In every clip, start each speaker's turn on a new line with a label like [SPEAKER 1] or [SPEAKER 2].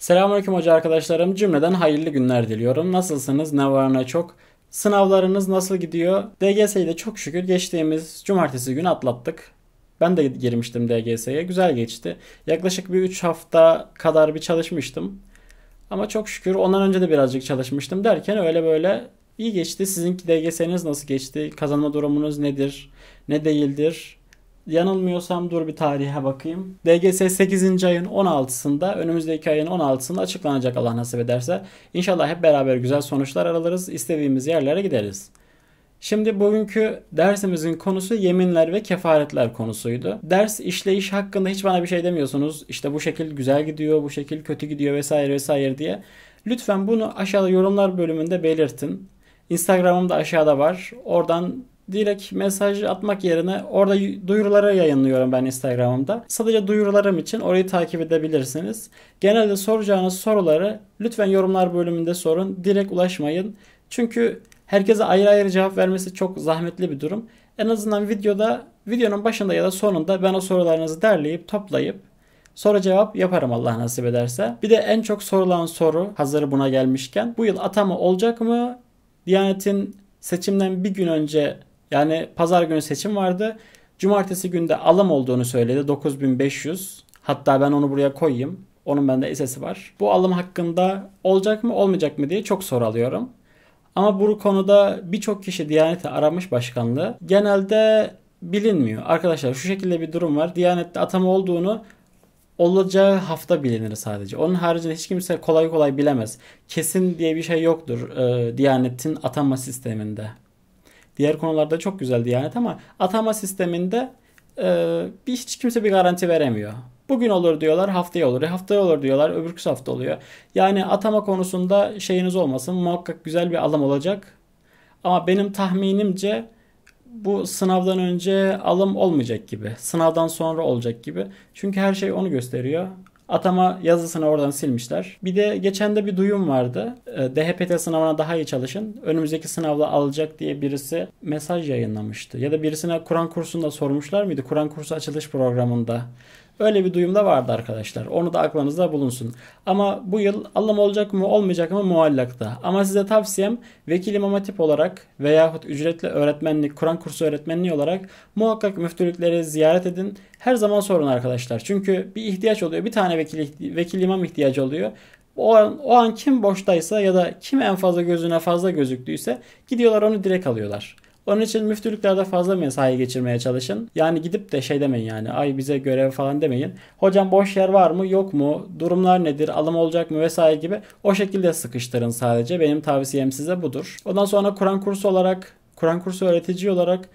[SPEAKER 1] Selamünaleyküm hoca arkadaşlarım. Cümleden hayırlı günler diliyorum. Nasılsınız? Ne var ne çok? Sınavlarınız nasıl gidiyor? DGS'yi de çok şükür geçtiğimiz cumartesi günü atlattık. Ben de girmiştim DGS'ye. Güzel geçti. Yaklaşık bir 3 hafta kadar bir çalışmıştım. Ama çok şükür ondan önce de birazcık çalışmıştım derken öyle böyle iyi geçti. Sizinki DGS'niz nasıl geçti? Kazanma durumunuz nedir? Ne değildir? Yanılmıyorsam dur bir tarihe bakayım. DGS 8. ayın 16'sında önümüzdeki ayın 16'sında açıklanacak Allah nasip ederse. İnşallah hep beraber güzel sonuçlar alırız. istediğimiz yerlere gideriz. Şimdi bugünkü dersimizin konusu yeminler ve kefaretler konusuydu. Ders işleyiş hakkında hiç bana bir şey demiyorsunuz. İşte bu şekil güzel gidiyor, bu şekil kötü gidiyor vesaire vesaire diye. Lütfen bunu aşağıda yorumlar bölümünde belirtin. Instagram'ım da aşağıda var. Oradan direkt mesaj atmak yerine orada duyuruları yayınlıyorum ben Instagram'ımda. Sadece duyurularım için orayı takip edebilirsiniz. Genelde soracağınız soruları lütfen yorumlar bölümünde sorun. Direkt ulaşmayın. Çünkü herkese ayrı ayrı cevap vermesi çok zahmetli bir durum. En azından videoda videonun başında ya da sonunda ben o sorularınızı derleyip toplayıp soru cevap yaparım Allah nasip ederse. Bir de en çok sorulan soru hazır buna gelmişken bu yıl atama olacak mı? Diyanet'in seçimden bir gün önce yani pazar günü seçim vardı. Cumartesi günde alım olduğunu söyledi 9500. Hatta ben onu buraya koyayım. Onun bende esesi var. Bu alım hakkında olacak mı olmayacak mı diye çok soru alıyorum. Ama bu konuda birçok kişi Diyanet'i aramış başkanlığı. Genelde bilinmiyor. Arkadaşlar şu şekilde bir durum var. Diyanet'te atama olduğunu olacağı hafta bilinir sadece. Onun haricinde hiç kimse kolay kolay bilemez. Kesin diye bir şey yoktur e, Diyanet'in atama sisteminde. Diğer konularda çok güzel Diyanet ama atama sisteminde e, bir, hiç kimse bir garanti veremiyor. Bugün olur diyorlar, haftaya olur. E, haftaya olur diyorlar, öbürküsü hafta oluyor. Yani atama konusunda şeyiniz olmasın. Muhakkak güzel bir alım olacak. Ama benim tahminimce bu sınavdan önce alım olmayacak gibi. Sınavdan sonra olacak gibi. Çünkü her şey onu gösteriyor. Atama yazısını oradan silmişler. Bir de geçen de bir duyum vardı. Ee, DHPT sınavına daha iyi çalışın. Önümüzdeki sınavla alacak diye birisi mesaj yayınlamıştı. Ya da birisine Kur'an kursunda sormuşlar mıydı? Kur'an kursu açılış programında Öyle bir duyum da vardı arkadaşlar. Onu da aklınızda bulunsun. Ama bu yıl alım olacak mı olmayacak mı muallakta. Ama size tavsiyem vekil imam hatip olarak veyahut ücretli öğretmenlik, Kur'an kursu öğretmenliği olarak muhakkak müftülükleri ziyaret edin. Her zaman sorun arkadaşlar. Çünkü bir ihtiyaç oluyor. Bir tane vekil, vekil imam ihtiyacı oluyor. O an, o an kim boştaysa ya da kim en fazla gözüne fazla gözüktüyse gidiyorlar onu direkt alıyorlar. Onun için müftülüklerde fazla mesai geçirmeye çalışın. Yani gidip de şey demeyin yani ay bize görev falan demeyin. Hocam boş yer var mı yok mu durumlar nedir alım olacak mı vesaire gibi o şekilde sıkıştırın sadece. Benim tavsiyem size budur. Ondan sonra Kur'an kursu olarak Kur'an kursu öğretici olarak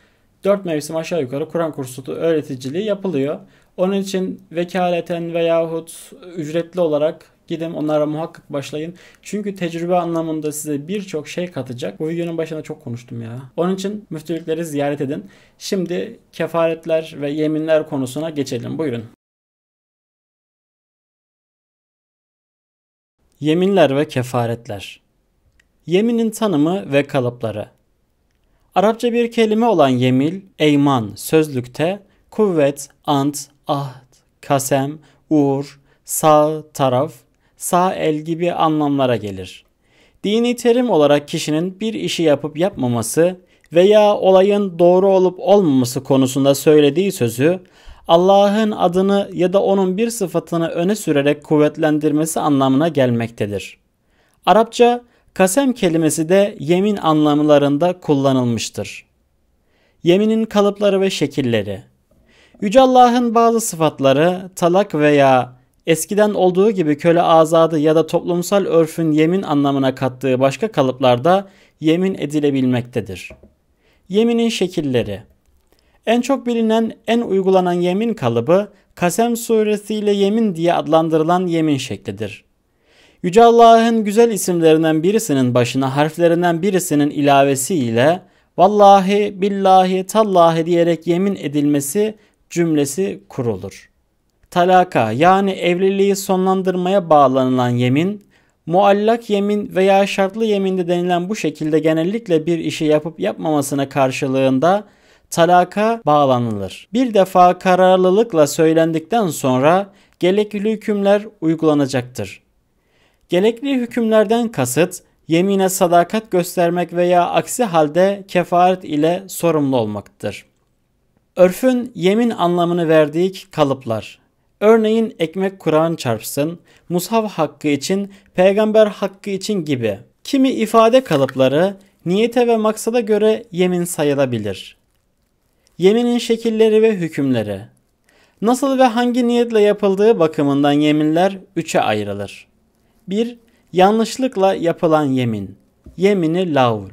[SPEAKER 1] 4 mevsim aşağı yukarı Kur'an kursu öğreticiliği yapılıyor. Onun için vekaleten veyahut ücretli olarak Gidin onlara muhakkak başlayın. Çünkü tecrübe anlamında size birçok şey katacak. Bu videonun başında çok konuştum ya. Onun için müftülükleri ziyaret edin. Şimdi kefaretler ve yeminler konusuna geçelim. Buyurun. Yeminler ve kefaretler. Yeminin tanımı ve kalıpları. Arapça bir kelime olan yemil, eyman sözlükte kuvvet, ant, ahd, kasem, uğur, sağ taraf, sağ el gibi anlamlara gelir. Dini terim olarak kişinin bir işi yapıp yapmaması veya olayın doğru olup olmaması konusunda söylediği sözü Allah'ın adını ya da onun bir sıfatını öne sürerek kuvvetlendirmesi anlamına gelmektedir. Arapça kasem kelimesi de yemin anlamlarında kullanılmıştır. Yeminin kalıpları ve şekilleri Yüce Allah'ın bazı sıfatları talak veya Eskiden olduğu gibi köle azadı ya da toplumsal örfün yemin anlamına kattığı başka kalıplarda yemin edilebilmektedir. Yeminin şekilleri En çok bilinen, en uygulanan yemin kalıbı Kasem suresiyle yemin diye adlandırılan yemin şeklidir. Yüce Allah'ın güzel isimlerinden birisinin başına harflerinden birisinin ilavesiyle vallahi, billahi, tallahi diyerek yemin edilmesi cümlesi kurulur talaka yani evliliği sonlandırmaya bağlanılan yemin, muallak yemin veya şartlı yeminde denilen bu şekilde genellikle bir işi yapıp yapmamasına karşılığında talaka bağlanılır. Bir defa kararlılıkla söylendikten sonra gerekli hükümler uygulanacaktır. Gerekli hükümlerden kasıt yemine sadakat göstermek veya aksi halde kefaret ile sorumlu olmaktır. Örfün yemin anlamını verdiği kalıplar Örneğin ekmek Kur'an çarpsın, mushaf hakkı için, peygamber hakkı için gibi. Kimi ifade kalıpları niyete ve maksada göre yemin sayılabilir. Yeminin şekilleri ve hükümleri. Nasıl ve hangi niyetle yapıldığı bakımından yeminler üçe ayrılır. 1. Yanlışlıkla yapılan yemin. Yemini laul.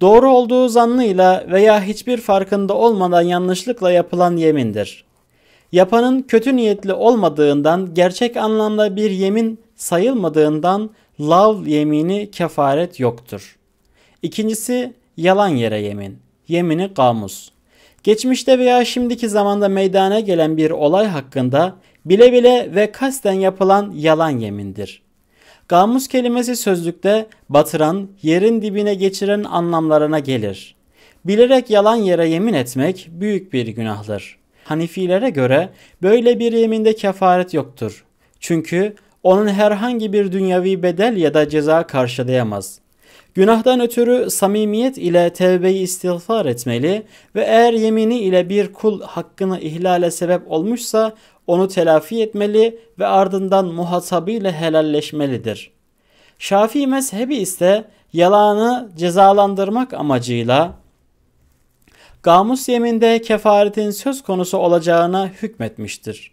[SPEAKER 1] Doğru olduğu zannıyla veya hiçbir farkında olmadan yanlışlıkla yapılan yemindir. Yapanın kötü niyetli olmadığından, gerçek anlamda bir yemin sayılmadığından lav yemini kefaret yoktur. İkincisi yalan yere yemin. Yemini kamus. Geçmişte veya şimdiki zamanda meydana gelen bir olay hakkında bile bile ve kasten yapılan yalan yemindir. Gamus kelimesi sözlükte batıran, yerin dibine geçiren anlamlarına gelir. Bilerek yalan yere yemin etmek büyük bir günahtır. Hanifilere göre böyle bir yeminde kefaret yoktur. Çünkü onun herhangi bir dünyavi bedel ya da ceza karşılayamaz. Günahtan ötürü samimiyet ile tevbeyi istiğfar etmeli ve eğer yemini ile bir kul hakkını ihlale sebep olmuşsa onu telafi etmeli ve ardından muhatabıyla helalleşmelidir. Şafii mezhebi ise yalanı cezalandırmak amacıyla gamus yeminde kefaretin söz konusu olacağına hükmetmiştir.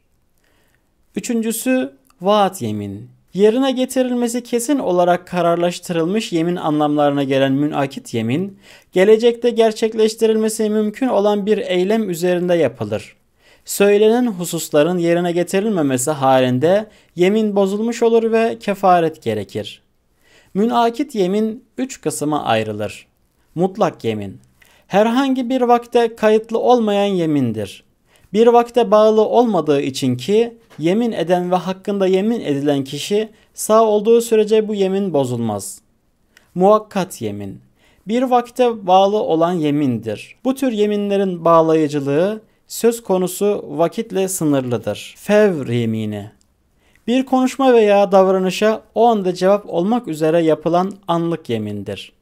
[SPEAKER 1] Üçüncüsü vaat yemin. Yerine getirilmesi kesin olarak kararlaştırılmış yemin anlamlarına gelen münakit yemin, gelecekte gerçekleştirilmesi mümkün olan bir eylem üzerinde yapılır. Söylenen hususların yerine getirilmemesi halinde yemin bozulmuş olur ve kefaret gerekir. Münakit yemin üç kısma ayrılır. Mutlak yemin herhangi bir vakte kayıtlı olmayan yemindir. Bir vakte bağlı olmadığı için ki yemin eden ve hakkında yemin edilen kişi sağ olduğu sürece bu yemin bozulmaz. Muhakkat yemin bir vakte bağlı olan yemindir. Bu tür yeminlerin bağlayıcılığı söz konusu vakitle sınırlıdır. Fevr yemini bir konuşma veya davranışa o anda cevap olmak üzere yapılan anlık yemindir.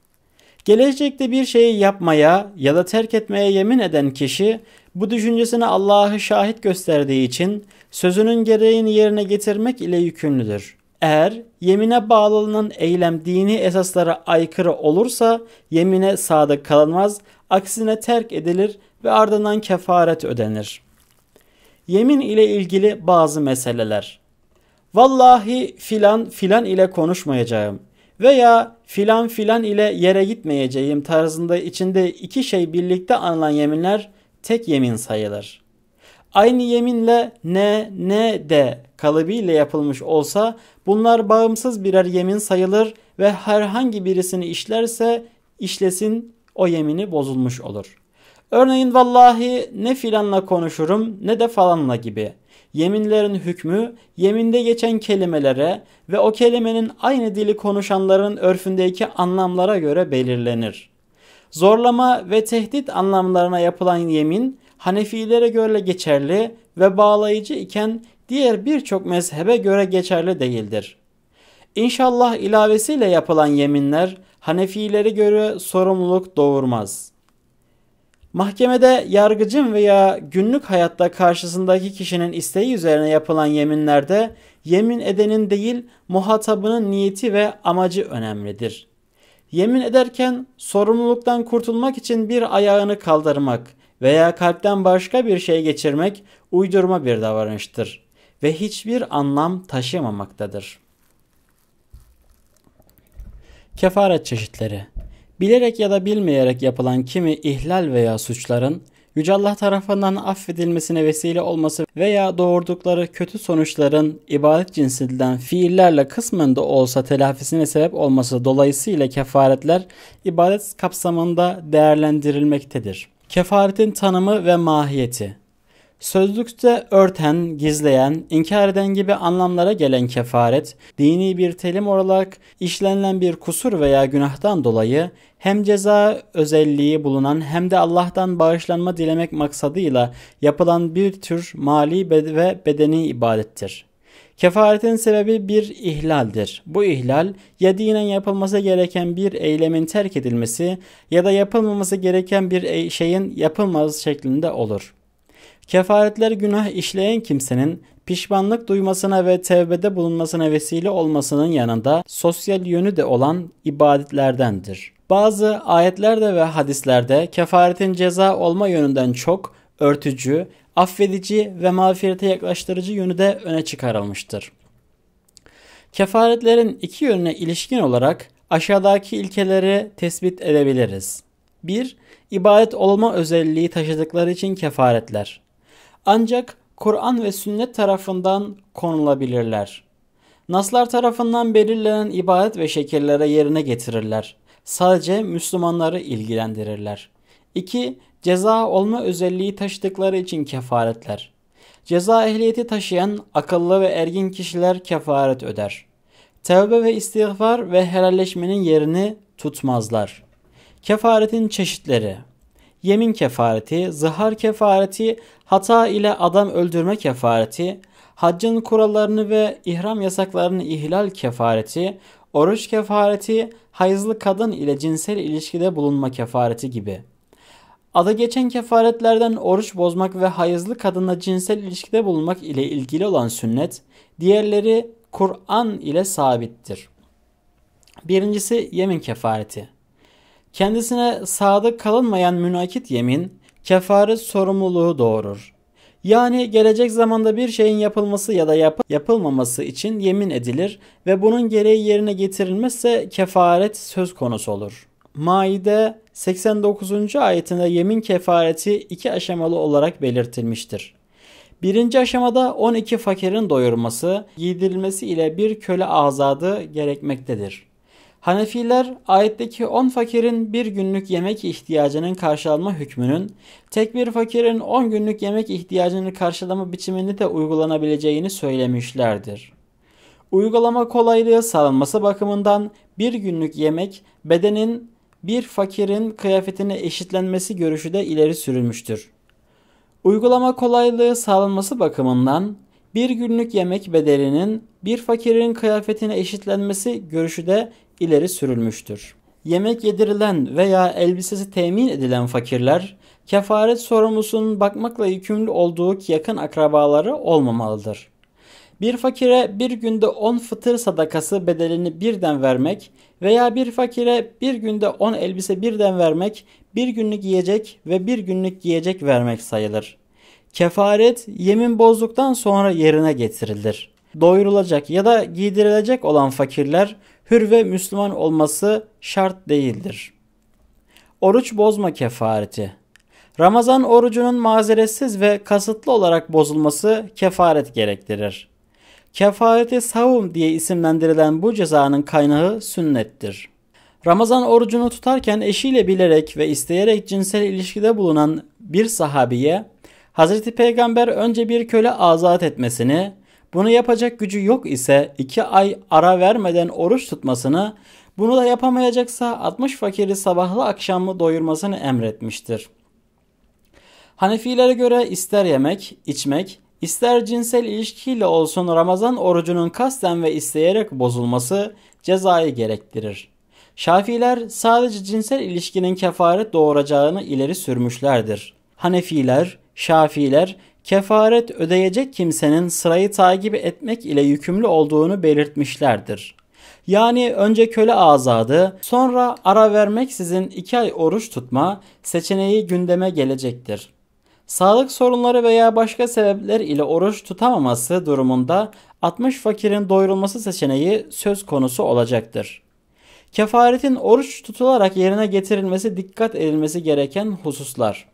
[SPEAKER 1] Gelecekte bir şeyi yapmaya ya da terk etmeye yemin eden kişi bu düşüncesini Allah'ı şahit gösterdiği için sözünün gereğini yerine getirmek ile yükümlüdür. Eğer yemine bağlanan eylem dini esaslara aykırı olursa yemine sadık kalınmaz, aksine terk edilir ve ardından kefaret ödenir. Yemin ile ilgili bazı meseleler. Vallahi filan filan ile konuşmayacağım veya filan filan ile yere gitmeyeceğim tarzında içinde iki şey birlikte alınan yeminler tek yemin sayılır. Aynı yeminle ne ne de kalıbı ile yapılmış olsa bunlar bağımsız birer yemin sayılır ve herhangi birisini işlerse işlesin o yemini bozulmuş olur.'' Örneğin vallahi ne filanla konuşurum ne de falanla gibi. Yeminlerin hükmü yeminde geçen kelimelere ve o kelimenin aynı dili konuşanların örfündeki anlamlara göre belirlenir. Zorlama ve tehdit anlamlarına yapılan yemin Hanefilere göre geçerli ve bağlayıcı iken diğer birçok mezhebe göre geçerli değildir. İnşallah ilavesiyle yapılan yeminler Hanefilere göre sorumluluk doğurmaz.'' Mahkemede yargıcın veya günlük hayatta karşısındaki kişinin isteği üzerine yapılan yeminlerde yemin edenin değil muhatabının niyeti ve amacı önemlidir. Yemin ederken sorumluluktan kurtulmak için bir ayağını kaldırmak veya kalpten başka bir şey geçirmek uydurma bir davranıştır ve hiçbir anlam taşımamaktadır. Kefaret çeşitleri Bilerek ya da bilmeyerek yapılan kimi ihlal veya suçların Yüce Allah tarafından affedilmesine vesile olması veya doğurdukları kötü sonuçların ibadet cinsinden fiillerle kısmen de olsa telafisine sebep olması dolayısıyla kefaretler ibadet kapsamında değerlendirilmektedir. Kefaretin tanımı ve mahiyeti Sözlükte örten, gizleyen, inkar eden gibi anlamlara gelen kefaret, dini bir telim olarak işlenilen bir kusur veya günahtan dolayı hem ceza özelliği bulunan hem de Allah'tan bağışlanma dilemek maksadıyla yapılan bir tür mali ve bedeni ibadettir. Kefaretin sebebi bir ihlaldir. Bu ihlal ya dinen yapılması gereken bir eylemin terk edilmesi ya da yapılmaması gereken bir e-, şeyin yapılmaz şeklinde olur. Kefaretler günah işleyen kimsenin pişmanlık duymasına ve tevbede bulunmasına vesile olmasının yanında sosyal yönü de olan ibadetlerdendir. Bazı ayetlerde ve hadislerde kefaretin ceza olma yönünden çok örtücü, affedici ve mağfirete yaklaştırıcı yönü de öne çıkarılmıştır. Kefaretlerin iki yönüne ilişkin olarak aşağıdaki ilkeleri tespit edebiliriz. 1. İbadet olma özelliği taşıdıkları için kefaretler ancak Kur'an ve sünnet tarafından konulabilirler. Naslar tarafından belirlenen ibadet ve şekillere yerine getirirler. Sadece Müslümanları ilgilendirirler. 2. Ceza olma özelliği taşıdıkları için kefaretler. Ceza ehliyeti taşıyan akıllı ve ergin kişiler kefaret öder. Tevbe ve istiğfar ve helalleşmenin yerini tutmazlar. Kefaretin çeşitleri yemin kefareti, zihar kefareti, hata ile adam öldürme kefareti, haccın kurallarını ve ihram yasaklarını ihlal kefareti, oruç kefareti, hayızlı kadın ile cinsel ilişkide bulunma kefareti gibi. Ada geçen kefaretlerden oruç bozmak ve hayızlı kadınla cinsel ilişkide bulunmak ile ilgili olan sünnet, diğerleri Kur'an ile sabittir. Birincisi yemin kefareti. Kendisine sadık kalınmayan münakit yemin kefaret sorumluluğu doğurur. Yani gelecek zamanda bir şeyin yapılması ya da yap- yapılmaması için yemin edilir ve bunun gereği yerine getirilmezse kefaret söz konusu olur. Maide 89. ayetinde yemin kefareti iki aşamalı olarak belirtilmiştir. Birinci aşamada 12 fakirin doyurması, giydirilmesi ile bir köle azadı gerekmektedir. Hanefiler ayetteki 10 fakirin bir günlük yemek ihtiyacının karşılanma hükmünün tek bir fakirin 10 günlük yemek ihtiyacını karşılama biçiminde de uygulanabileceğini söylemişlerdir. Uygulama kolaylığı sağlanması bakımından bir günlük yemek bedenin bir fakirin kıyafetine eşitlenmesi görüşü de ileri sürülmüştür. Uygulama kolaylığı sağlanması bakımından bir günlük yemek bedelinin bir fakirin kıyafetine eşitlenmesi görüşü de ileri sürülmüştür. Yemek yedirilen veya elbisesi temin edilen fakirler kefaret sorumlusunun bakmakla yükümlü olduğu yakın akrabaları olmamalıdır. Bir fakire bir günde 10 fıtır sadakası bedelini birden vermek veya bir fakire bir günde 10 elbise birden vermek bir günlük yiyecek ve bir günlük giyecek vermek sayılır. Kefaret yemin bozduktan sonra yerine getirilir. Doyurulacak ya da giydirilecek olan fakirler hür ve Müslüman olması şart değildir. Oruç bozma kefareti Ramazan orucunun mazeretsiz ve kasıtlı olarak bozulması kefaret gerektirir. Kefareti savum diye isimlendirilen bu cezanın kaynağı sünnettir. Ramazan orucunu tutarken eşiyle bilerek ve isteyerek cinsel ilişkide bulunan bir sahabiye Hz. Peygamber önce bir köle azat etmesini, bunu yapacak gücü yok ise 2 ay ara vermeden oruç tutmasını, bunu da yapamayacaksa 60 fakiri sabahlı akşamlı doyurmasını emretmiştir. Hanefilere göre ister yemek, içmek, ister cinsel ilişkiyle olsun Ramazan orucunun kasten ve isteyerek bozulması cezayı gerektirir. Şafiler sadece cinsel ilişkinin kefaret doğuracağını ileri sürmüşlerdir. Hanefiler, Şafiler kefaret ödeyecek kimsenin sırayı takip etmek ile yükümlü olduğunu belirtmişlerdir. Yani önce köle azadı, sonra ara vermeksizin iki ay oruç tutma seçeneği gündeme gelecektir. Sağlık sorunları veya başka sebepler ile oruç tutamaması durumunda 60 fakirin doyurulması seçeneği söz konusu olacaktır. Kefaretin oruç tutularak yerine getirilmesi dikkat edilmesi gereken hususlar.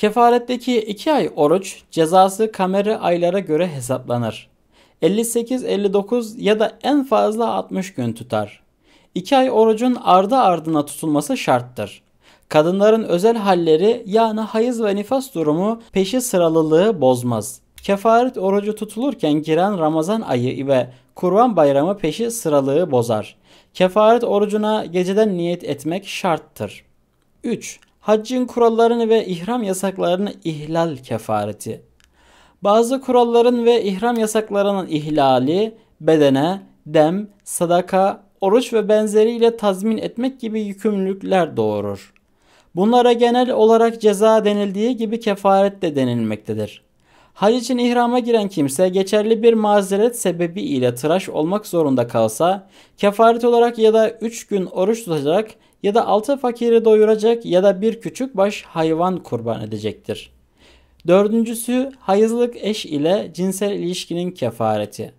[SPEAKER 1] Kefaretteki 2 ay oruç cezası kameri aylara göre hesaplanır. 58-59 ya da en fazla 60 gün tutar. 2 ay orucun ardı ardına tutulması şarttır. Kadınların özel halleri yani hayız ve nifas durumu peşi sıralılığı bozmaz. Kefaret orucu tutulurken giren Ramazan ayı ve Kurban Bayramı peşi sıralığı bozar. Kefaret orucuna geceden niyet etmek şarttır. 3 haccın kurallarını ve ihram yasaklarını ihlal kefareti. Bazı kuralların ve ihram yasaklarının ihlali bedene, dem, sadaka, oruç ve benzeriyle tazmin etmek gibi yükümlülükler doğurur. Bunlara genel olarak ceza denildiği gibi kefaret de denilmektedir. Hac için ihrama giren kimse geçerli bir mazeret sebebi ile tıraş olmak zorunda kalsa, kefaret olarak ya da 3 gün oruç tutacak ya da altı fakiri doyuracak ya da bir küçük baş hayvan kurban edecektir. Dördüncüsü hayızlık eş ile cinsel ilişkinin kefareti.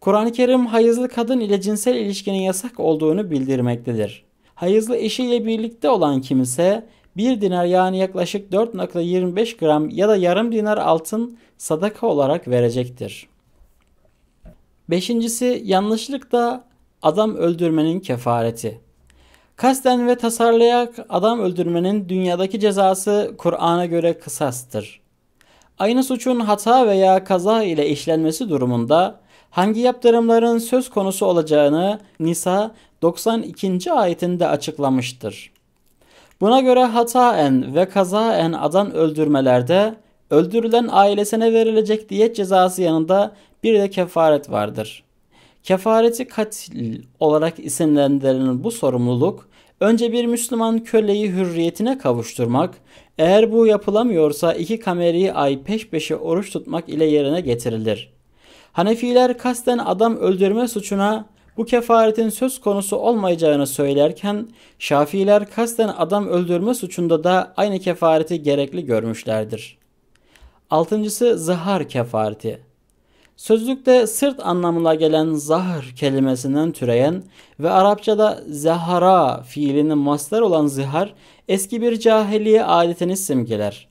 [SPEAKER 1] Kur'an-ı Kerim hayızlı kadın ile cinsel ilişkinin yasak olduğunu bildirmektedir. Hayızlı eşiyle birlikte olan kimse 1 dinar yani yaklaşık 4.25 gram ya da yarım dinar altın sadaka olarak verecektir. Beşincisi yanlışlıkla adam öldürmenin kefareti. Kasten ve tasarlayarak adam öldürmenin dünyadaki cezası Kur'an'a göre kısastır. Aynı suçun hata veya kaza ile işlenmesi durumunda hangi yaptırımların söz konusu olacağını Nisa 92. ayetinde açıklamıştır. Buna göre hataen ve kazaen adam öldürmelerde öldürülen ailesine verilecek diyet cezası yanında bir de kefaret vardır.'' Kefareti katil olarak isimlendirilen bu sorumluluk önce bir Müslüman köleyi hürriyetine kavuşturmak, eğer bu yapılamıyorsa iki kameri ay peş peşe oruç tutmak ile yerine getirilir. Hanefiler kasten adam öldürme suçuna bu kefaretin söz konusu olmayacağını söylerken Şafiler kasten adam öldürme suçunda da aynı kefareti gerekli görmüşlerdir. Altıncısı zahar kefareti. Sözlükte sırt anlamına gelen zahır kelimesinden türeyen ve Arapçada zahara fiilinin mastar olan zihar eski bir cahiliye adetini simgeler.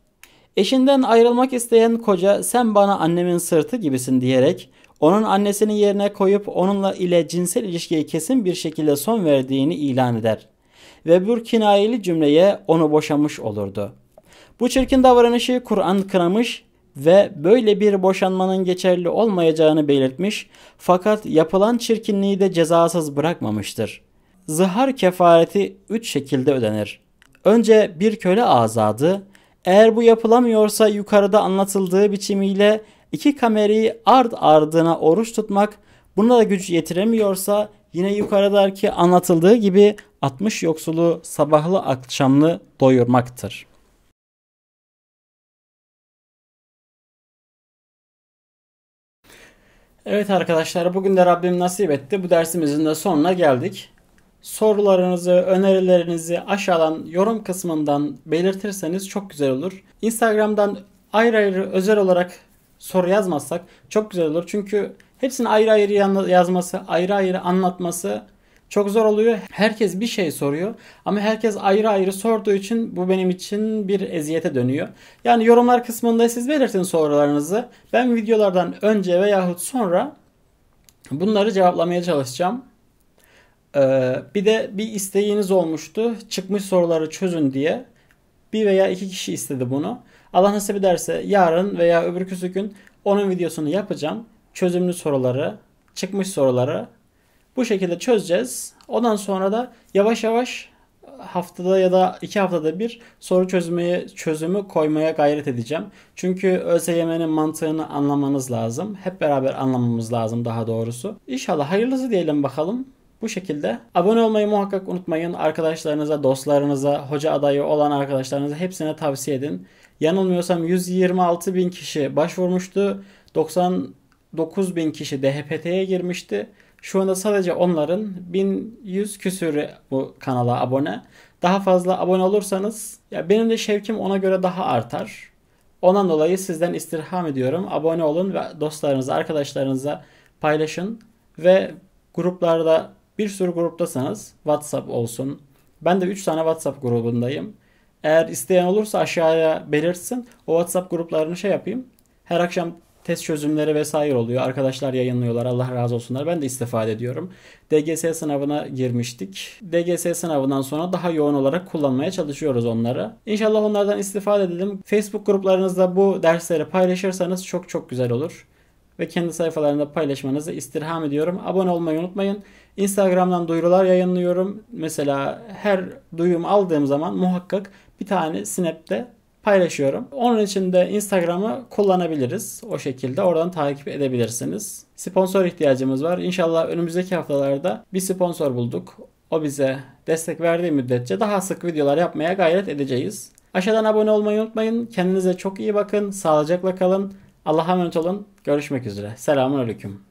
[SPEAKER 1] Eşinden ayrılmak isteyen koca sen bana annemin sırtı gibisin diyerek onun annesini yerine koyup onunla ile cinsel ilişkiye kesin bir şekilde son verdiğini ilan eder. Ve Bürkinayeli cümleye onu boşamış olurdu. Bu çirkin davranışı Kur'an kınamış ve böyle bir boşanmanın geçerli olmayacağını belirtmiş fakat yapılan çirkinliği de cezasız bırakmamıştır. Zihar kefareti üç şekilde ödenir. Önce bir köle azadı, eğer bu yapılamıyorsa yukarıda anlatıldığı biçimiyle iki kamerayı ard ardına oruç tutmak, buna da güç yetiremiyorsa yine yukarıdaki anlatıldığı gibi 60 yoksulu sabahlı akşamlı doyurmaktır. Evet arkadaşlar bugün de Rabbim nasip etti. Bu dersimizin de sonuna geldik. Sorularınızı, önerilerinizi aşağıdan yorum kısmından belirtirseniz çok güzel olur. Instagram'dan ayrı ayrı özel olarak soru yazmazsak çok güzel olur. Çünkü hepsini ayrı ayrı yazması, ayrı ayrı anlatması çok zor oluyor. Herkes bir şey soruyor ama herkes ayrı ayrı sorduğu için bu benim için bir eziyete dönüyor. Yani yorumlar kısmında siz belirtin sorularınızı. Ben videolardan önce veyahut sonra bunları cevaplamaya çalışacağım. Ee, bir de bir isteğiniz olmuştu. Çıkmış soruları çözün diye. Bir veya iki kişi istedi bunu. Allah nasip ederse yarın veya öbürküsü gün onun videosunu yapacağım. Çözümlü soruları, çıkmış soruları bu şekilde çözeceğiz. Ondan sonra da yavaş yavaş haftada ya da iki haftada bir soru çözmeye çözümü koymaya gayret edeceğim. Çünkü ÖSYM'nin mantığını anlamanız lazım. Hep beraber anlamamız lazım daha doğrusu. İnşallah hayırlısı diyelim bakalım. Bu şekilde. Abone olmayı muhakkak unutmayın. Arkadaşlarınıza, dostlarınıza, hoca adayı olan arkadaşlarınıza hepsine tavsiye edin. Yanılmıyorsam 126 bin kişi başvurmuştu. 99 bin kişi DHPT'ye girmişti. Şu anda sadece onların 1100 küsürü bu kanala abone. Daha fazla abone olursanız ya benim de şevkim ona göre daha artar. Ondan dolayı sizden istirham ediyorum. Abone olun ve dostlarınıza, arkadaşlarınıza paylaşın ve gruplarda bir sürü gruptasanız WhatsApp olsun. Ben de 3 tane WhatsApp grubundayım. Eğer isteyen olursa aşağıya belirtsin. O WhatsApp gruplarını şey yapayım. Her akşam test çözümleri vesaire oluyor. Arkadaşlar yayınlıyorlar. Allah razı olsunlar. Ben de istifade ediyorum. DGS sınavına girmiştik. DGS sınavından sonra daha yoğun olarak kullanmaya çalışıyoruz onları. İnşallah onlardan istifade edelim. Facebook gruplarınızda bu dersleri paylaşırsanız çok çok güzel olur ve kendi sayfalarında paylaşmanızı istirham ediyorum. Abone olmayı unutmayın. Instagram'dan duyurular yayınlıyorum. Mesela her duyum aldığım zaman muhakkak bir tane Snap'te paylaşıyorum. Onun için de Instagram'ı kullanabiliriz. O şekilde oradan takip edebilirsiniz. Sponsor ihtiyacımız var. İnşallah önümüzdeki haftalarda bir sponsor bulduk. O bize destek verdiği müddetçe daha sık videolar yapmaya gayret edeceğiz. Aşağıdan abone olmayı unutmayın. Kendinize çok iyi bakın. Sağlıcakla kalın. Allah'a emanet olun. Görüşmek üzere. Selamun Aleyküm.